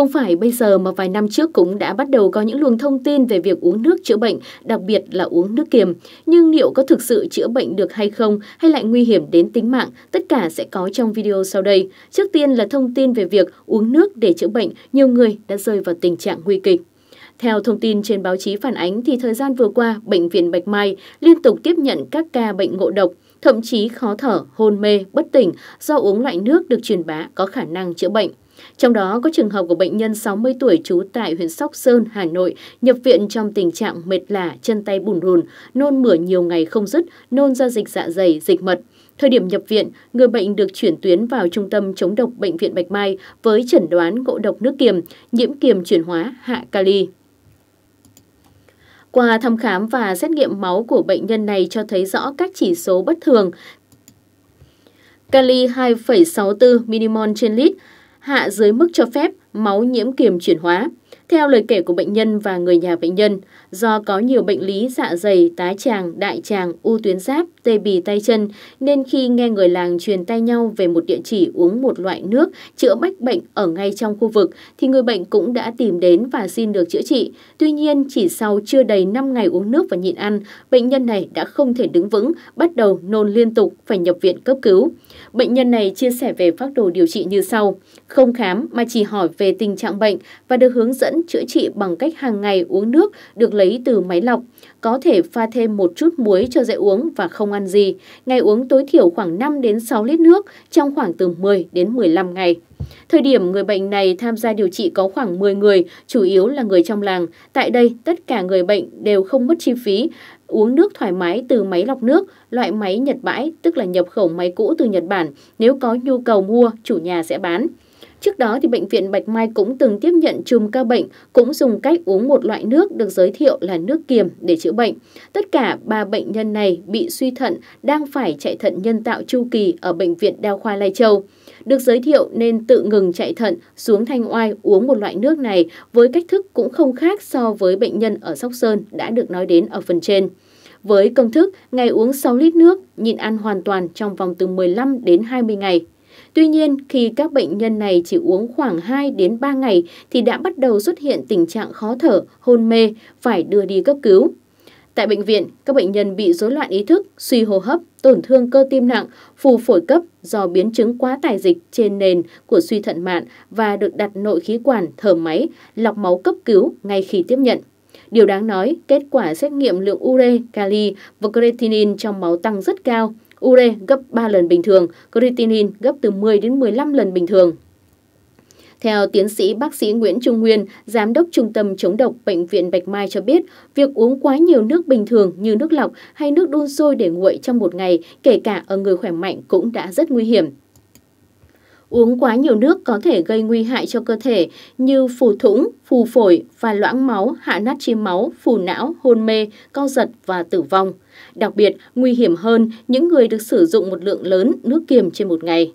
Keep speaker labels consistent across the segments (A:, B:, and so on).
A: Không phải bây giờ mà vài năm trước cũng đã bắt đầu có những luồng thông tin về việc uống nước chữa bệnh, đặc biệt là uống nước kiềm. Nhưng liệu có thực sự chữa bệnh được hay không hay lại nguy hiểm đến tính mạng, tất cả sẽ có trong video sau đây. Trước tiên là thông tin về việc uống nước để chữa bệnh, nhiều người đã rơi vào tình trạng nguy kịch. Theo thông tin trên báo chí phản ánh thì thời gian vừa qua, Bệnh viện Bạch Mai liên tục tiếp nhận các ca bệnh ngộ độc, thậm chí khó thở, hôn mê, bất tỉnh do uống loại nước được truyền bá có khả năng chữa bệnh. Trong đó có trường hợp của bệnh nhân 60 tuổi trú tại huyện Sóc Sơn, Hà Nội, nhập viện trong tình trạng mệt lả, chân tay bùn rùn, nôn mửa nhiều ngày không dứt, nôn ra dịch dạ dày, dịch mật. Thời điểm nhập viện, người bệnh được chuyển tuyến vào trung tâm chống độc Bệnh viện Bạch Mai với chẩn đoán ngộ độc nước kiềm, nhiễm kiềm chuyển hóa, hạ kali. Qua thăm khám và xét nghiệm máu của bệnh nhân này cho thấy rõ các chỉ số bất thường. Kali 2,64 mmol trên lít, hạ dưới mức cho phép máu nhiễm kiềm chuyển hóa. Theo lời kể của bệnh nhân và người nhà bệnh nhân, Do có nhiều bệnh lý dạ dày, tá tràng, đại tràng, u tuyến giáp, tê bì tay chân, nên khi nghe người làng truyền tay nhau về một địa chỉ uống một loại nước chữa bách bệnh ở ngay trong khu vực, thì người bệnh cũng đã tìm đến và xin được chữa trị. Tuy nhiên, chỉ sau chưa đầy 5 ngày uống nước và nhịn ăn, bệnh nhân này đã không thể đứng vững, bắt đầu nôn liên tục, phải nhập viện cấp cứu. Bệnh nhân này chia sẻ về phác đồ điều trị như sau. Không khám mà chỉ hỏi về tình trạng bệnh và được hướng dẫn chữa trị bằng cách hàng ngày uống nước được lấy từ máy lọc, có thể pha thêm một chút muối cho dễ uống và không ăn gì. Ngày uống tối thiểu khoảng 5 đến 6 lít nước trong khoảng từ 10 đến 15 ngày. Thời điểm người bệnh này tham gia điều trị có khoảng 10 người, chủ yếu là người trong làng. Tại đây, tất cả người bệnh đều không mất chi phí, uống nước thoải mái từ máy lọc nước, loại máy Nhật bãi, tức là nhập khẩu máy cũ từ Nhật Bản. Nếu có nhu cầu mua, chủ nhà sẽ bán. Trước đó, thì Bệnh viện Bạch Mai cũng từng tiếp nhận chùm ca bệnh, cũng dùng cách uống một loại nước được giới thiệu là nước kiềm để chữa bệnh. Tất cả ba bệnh nhân này bị suy thận, đang phải chạy thận nhân tạo chu kỳ ở Bệnh viện Đa khoa Lai Châu. Được giới thiệu nên tự ngừng chạy thận, xuống Thanh Oai uống một loại nước này với cách thức cũng không khác so với bệnh nhân ở Sóc Sơn đã được nói đến ở phần trên. Với công thức, ngày uống 6 lít nước, nhịn ăn hoàn toàn trong vòng từ 15 đến 20 ngày. Tuy nhiên, khi các bệnh nhân này chỉ uống khoảng 2 đến 3 ngày thì đã bắt đầu xuất hiện tình trạng khó thở, hôn mê, phải đưa đi cấp cứu. Tại bệnh viện, các bệnh nhân bị rối loạn ý thức, suy hô hấp, tổn thương cơ tim nặng, phù phổi cấp do biến chứng quá tải dịch trên nền của suy thận mạn và được đặt nội khí quản, thở máy, lọc máu cấp cứu ngay khi tiếp nhận. Điều đáng nói, kết quả xét nghiệm lượng ure, kali và creatinine trong máu tăng rất cao, ure gấp 3 lần bình thường, creatinine gấp từ 10 đến 15 lần bình thường. Theo tiến sĩ bác sĩ Nguyễn Trung Nguyên, Giám đốc Trung tâm Chống độc Bệnh viện Bạch Mai cho biết, việc uống quá nhiều nước bình thường như nước lọc hay nước đun sôi để nguội trong một ngày, kể cả ở người khỏe mạnh cũng đã rất nguy hiểm. Uống quá nhiều nước có thể gây nguy hại cho cơ thể như phù thủng, phù phổi và loãng máu, hạ nát chi máu, phù não, hôn mê, co giật và tử vong. Đặc biệt, nguy hiểm hơn những người được sử dụng một lượng lớn nước kiềm trên một ngày.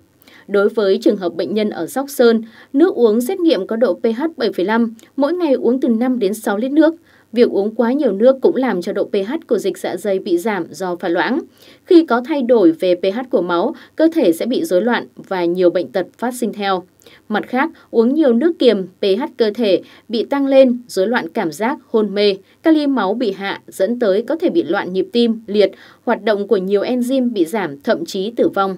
A: Đối với trường hợp bệnh nhân ở Sóc Sơn, nước uống xét nghiệm có độ pH 7,5, mỗi ngày uống từ 5 đến 6 lít nước. Việc uống quá nhiều nước cũng làm cho độ pH của dịch dạ dày bị giảm do pha loãng. Khi có thay đổi về pH của máu, cơ thể sẽ bị rối loạn và nhiều bệnh tật phát sinh theo. Mặt khác, uống nhiều nước kiềm, pH cơ thể bị tăng lên, rối loạn cảm giác, hôn mê, kali máu bị hạ dẫn tới có thể bị loạn nhịp tim, liệt, hoạt động của nhiều enzyme bị giảm, thậm chí tử vong.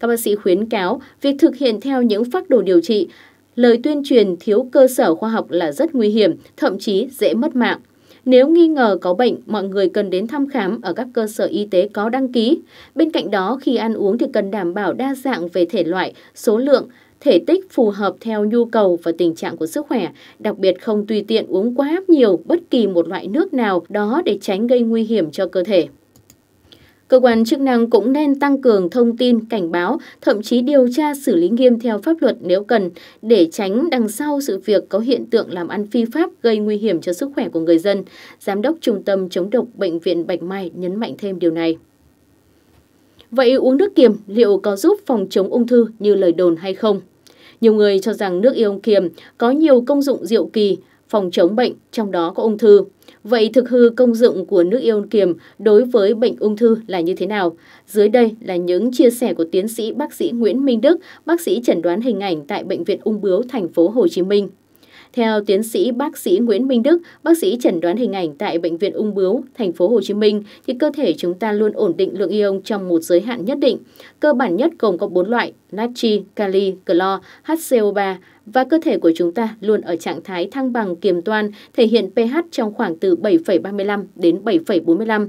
A: Các bác sĩ khuyến cáo việc thực hiện theo những phác đồ điều trị, lời tuyên truyền thiếu cơ sở khoa học là rất nguy hiểm, thậm chí dễ mất mạng. Nếu nghi ngờ có bệnh, mọi người cần đến thăm khám ở các cơ sở y tế có đăng ký. Bên cạnh đó, khi ăn uống thì cần đảm bảo đa dạng về thể loại, số lượng, thể tích phù hợp theo nhu cầu và tình trạng của sức khỏe, đặc biệt không tùy tiện uống quá nhiều bất kỳ một loại nước nào đó để tránh gây nguy hiểm cho cơ thể. Cơ quan chức năng cũng nên tăng cường thông tin, cảnh báo, thậm chí điều tra xử lý nghiêm theo pháp luật nếu cần, để tránh đằng sau sự việc có hiện tượng làm ăn phi pháp gây nguy hiểm cho sức khỏe của người dân. Giám đốc Trung tâm Chống độc Bệnh viện Bạch Mai nhấn mạnh thêm điều này. Vậy uống nước kiềm liệu có giúp phòng chống ung thư như lời đồn hay không? Nhiều người cho rằng nước ion kiềm có nhiều công dụng diệu kỳ, phòng chống bệnh, trong đó có ung thư. Vậy thực hư công dụng của nước ion kiềm đối với bệnh ung thư là như thế nào? Dưới đây là những chia sẻ của tiến sĩ bác sĩ Nguyễn Minh Đức, bác sĩ chẩn đoán hình ảnh tại bệnh viện Ung bướu thành phố Hồ Chí Minh. Theo tiến sĩ bác sĩ Nguyễn Minh Đức, bác sĩ chẩn đoán hình ảnh tại bệnh viện Ung bướu, thành phố Hồ Chí Minh thì cơ thể chúng ta luôn ổn định lượng ion trong một giới hạn nhất định. Cơ bản nhất gồm có 4 loại: natri, kali, clo, HCO3 và cơ thể của chúng ta luôn ở trạng thái thăng bằng kiềm toan, thể hiện pH trong khoảng từ 7,35 đến 7,45.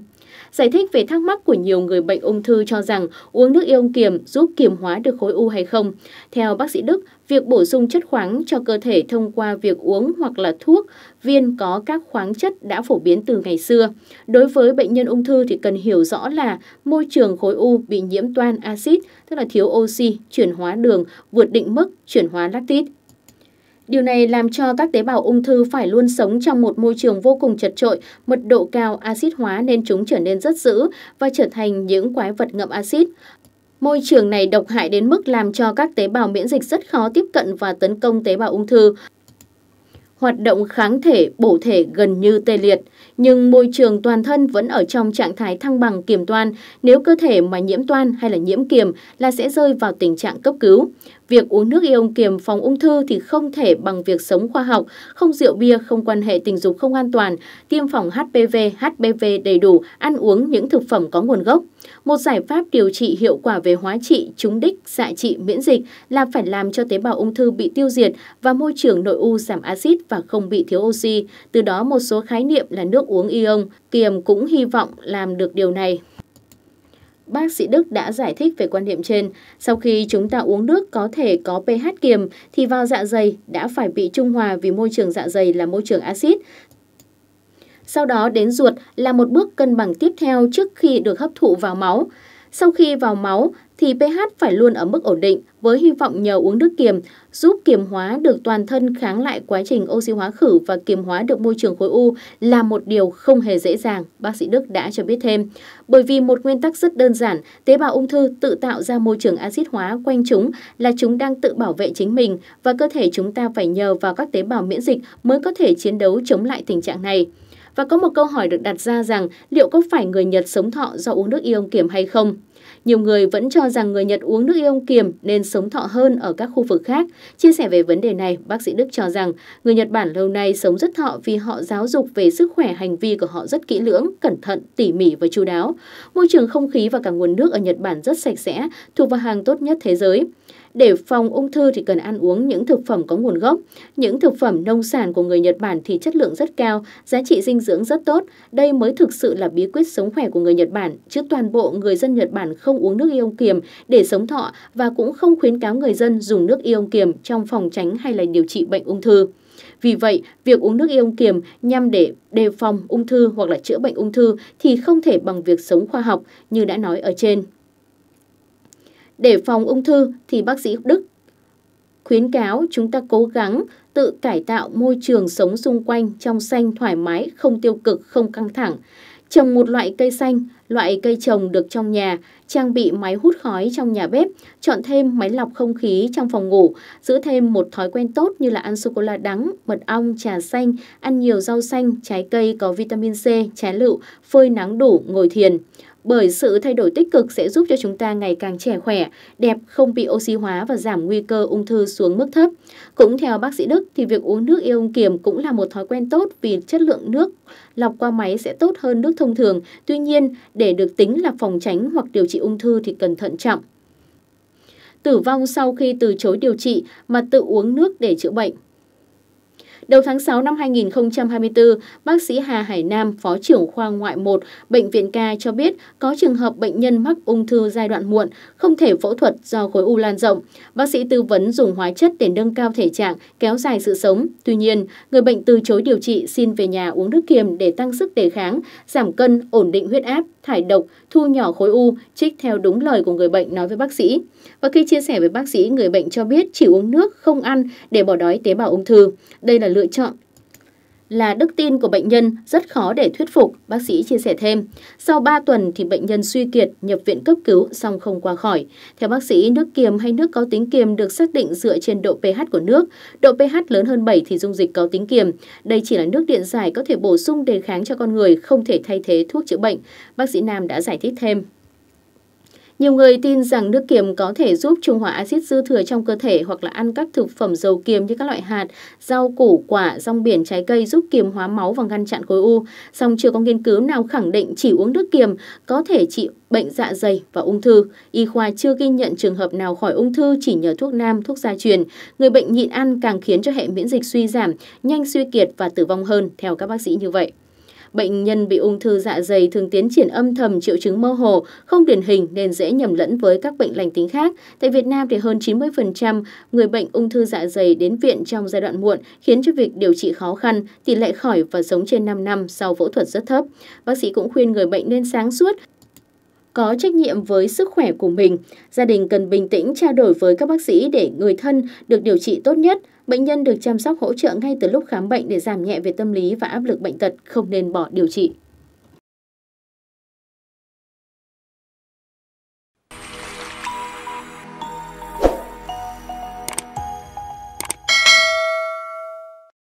A: Giải thích về thắc mắc của nhiều người bệnh ung thư cho rằng uống nước ion kiềm giúp kiềm hóa được khối u hay không. Theo bác sĩ Đức, việc bổ sung chất khoáng cho cơ thể thông qua việc uống hoặc là thuốc, viên có các khoáng chất đã phổ biến từ ngày xưa. Đối với bệnh nhân ung thư thì cần hiểu rõ là môi trường khối u bị nhiễm toan axit, tức là thiếu oxy, chuyển hóa đường, vượt định mức, chuyển hóa lactit Điều này làm cho các tế bào ung thư phải luôn sống trong một môi trường vô cùng chật trội, mật độ cao axit hóa nên chúng trở nên rất dữ và trở thành những quái vật ngậm axit. Môi trường này độc hại đến mức làm cho các tế bào miễn dịch rất khó tiếp cận và tấn công tế bào ung thư. Hoạt động kháng thể bổ thể gần như tê liệt, nhưng môi trường toàn thân vẫn ở trong trạng thái thăng bằng kiểm toan. Nếu cơ thể mà nhiễm toan hay là nhiễm kiềm là sẽ rơi vào tình trạng cấp cứu. Việc uống nước ion kiềm phòng ung thư thì không thể bằng việc sống khoa học, không rượu bia, không quan hệ tình dục không an toàn, tiêm phòng HPV, HPV đầy đủ, ăn uống những thực phẩm có nguồn gốc. Một giải pháp điều trị hiệu quả về hóa trị, trúng đích, xạ trị, miễn dịch là phải làm cho tế bào ung thư bị tiêu diệt và môi trường nội u giảm axit và không bị thiếu oxy. Từ đó một số khái niệm là nước uống ion, kiềm cũng hy vọng làm được điều này bác sĩ Đức đã giải thích về quan điểm trên. Sau khi chúng ta uống nước có thể có pH kiềm thì vào dạ dày đã phải bị trung hòa vì môi trường dạ dày là môi trường axit. Sau đó đến ruột là một bước cân bằng tiếp theo trước khi được hấp thụ vào máu. Sau khi vào máu thì pH phải luôn ở mức ổn định với hy vọng nhờ uống nước kiềm giúp kiềm hóa được toàn thân kháng lại quá trình oxy hóa khử và kiềm hóa được môi trường khối u là một điều không hề dễ dàng, bác sĩ Đức đã cho biết thêm. Bởi vì một nguyên tắc rất đơn giản, tế bào ung thư tự tạo ra môi trường axit hóa quanh chúng là chúng đang tự bảo vệ chính mình và cơ thể chúng ta phải nhờ vào các tế bào miễn dịch mới có thể chiến đấu chống lại tình trạng này. Và có một câu hỏi được đặt ra rằng liệu có phải người Nhật sống thọ do uống nước ion kiềm hay không? Nhiều người vẫn cho rằng người Nhật uống nước ion kiềm nên sống thọ hơn ở các khu vực khác. Chia sẻ về vấn đề này, bác sĩ Đức cho rằng người Nhật Bản lâu nay sống rất thọ vì họ giáo dục về sức khỏe hành vi của họ rất kỹ lưỡng, cẩn thận, tỉ mỉ và chu đáo. Môi trường không khí và cả nguồn nước ở Nhật Bản rất sạch sẽ, thuộc vào hàng tốt nhất thế giới. Để phòng ung thư thì cần ăn uống những thực phẩm có nguồn gốc. Những thực phẩm nông sản của người Nhật Bản thì chất lượng rất cao, giá trị dinh dưỡng rất tốt. Đây mới thực sự là bí quyết sống khỏe của người Nhật Bản, chứ toàn bộ người dân Nhật Bản không uống nước ion kiềm để sống thọ và cũng không khuyến cáo người dân dùng nước ion kiềm trong phòng tránh hay là điều trị bệnh ung thư. Vì vậy, việc uống nước ion kiềm nhằm để đề phòng ung thư hoặc là chữa bệnh ung thư thì không thể bằng việc sống khoa học như đã nói ở trên. Để phòng ung thư thì bác sĩ Đức khuyến cáo chúng ta cố gắng tự cải tạo môi trường sống xung quanh trong xanh thoải mái, không tiêu cực, không căng thẳng. Trồng một loại cây xanh, loại cây trồng được trong nhà, trang bị máy hút khói trong nhà bếp, chọn thêm máy lọc không khí trong phòng ngủ, giữ thêm một thói quen tốt như là ăn sô-cô-la đắng, mật ong, trà xanh, ăn nhiều rau xanh, trái cây có vitamin C, trái lựu, phơi nắng đủ, ngồi thiền bởi sự thay đổi tích cực sẽ giúp cho chúng ta ngày càng trẻ khỏe, đẹp, không bị oxy hóa và giảm nguy cơ ung thư xuống mức thấp. Cũng theo bác sĩ Đức thì việc uống nước ion kiềm cũng là một thói quen tốt vì chất lượng nước lọc qua máy sẽ tốt hơn nước thông thường. Tuy nhiên, để được tính là phòng tránh hoặc điều trị ung thư thì cần thận trọng. Tử vong sau khi từ chối điều trị mà tự uống nước để chữa bệnh Đầu tháng 6 năm 2024, bác sĩ Hà Hải Nam, Phó trưởng khoa ngoại 1, Bệnh viện ca cho biết có trường hợp bệnh nhân mắc ung thư giai đoạn muộn, không thể phẫu thuật do khối u lan rộng. Bác sĩ tư vấn dùng hóa chất để nâng cao thể trạng, kéo dài sự sống. Tuy nhiên, người bệnh từ chối điều trị xin về nhà uống nước kiềm để tăng sức đề kháng, giảm cân, ổn định huyết áp, thải độc, thu nhỏ khối u, trích theo đúng lời của người bệnh nói với bác sĩ. Và khi chia sẻ với bác sĩ, người bệnh cho biết chỉ uống nước, không ăn để bỏ đói tế bào ung thư. Đây là lựa chọn là đức tin của bệnh nhân rất khó để thuyết phục, bác sĩ chia sẻ thêm. Sau 3 tuần thì bệnh nhân suy kiệt, nhập viện cấp cứu song không qua khỏi. Theo bác sĩ, nước kiềm hay nước có tính kiềm được xác định dựa trên độ pH của nước. Độ pH lớn hơn 7 thì dung dịch có tính kiềm. Đây chỉ là nước điện giải có thể bổ sung đề kháng cho con người, không thể thay thế thuốc chữa bệnh. Bác sĩ Nam đã giải thích thêm. Nhiều người tin rằng nước kiềm có thể giúp trung hòa axit dư thừa trong cơ thể hoặc là ăn các thực phẩm dầu kiềm như các loại hạt, rau củ, quả, rong biển, trái cây giúp kiềm hóa máu và ngăn chặn khối u. Song chưa có nghiên cứu nào khẳng định chỉ uống nước kiềm có thể trị bệnh dạ dày và ung thư. Y khoa chưa ghi nhận trường hợp nào khỏi ung thư chỉ nhờ thuốc nam, thuốc gia truyền. Người bệnh nhịn ăn càng khiến cho hệ miễn dịch suy giảm, nhanh suy kiệt và tử vong hơn, theo các bác sĩ như vậy. Bệnh nhân bị ung thư dạ dày thường tiến triển âm thầm triệu chứng mơ hồ, không điển hình nên dễ nhầm lẫn với các bệnh lành tính khác. Tại Việt Nam thì hơn 90% người bệnh ung thư dạ dày đến viện trong giai đoạn muộn khiến cho việc điều trị khó khăn, tỷ lệ khỏi và sống trên 5 năm sau phẫu thuật rất thấp. Bác sĩ cũng khuyên người bệnh nên sáng suốt, có trách nhiệm với sức khỏe của mình. Gia đình cần bình tĩnh trao đổi với các bác sĩ để người thân được điều trị tốt nhất, Bệnh nhân được chăm sóc hỗ trợ ngay từ lúc khám bệnh để giảm nhẹ về tâm lý và áp lực bệnh tật, không nên bỏ điều trị.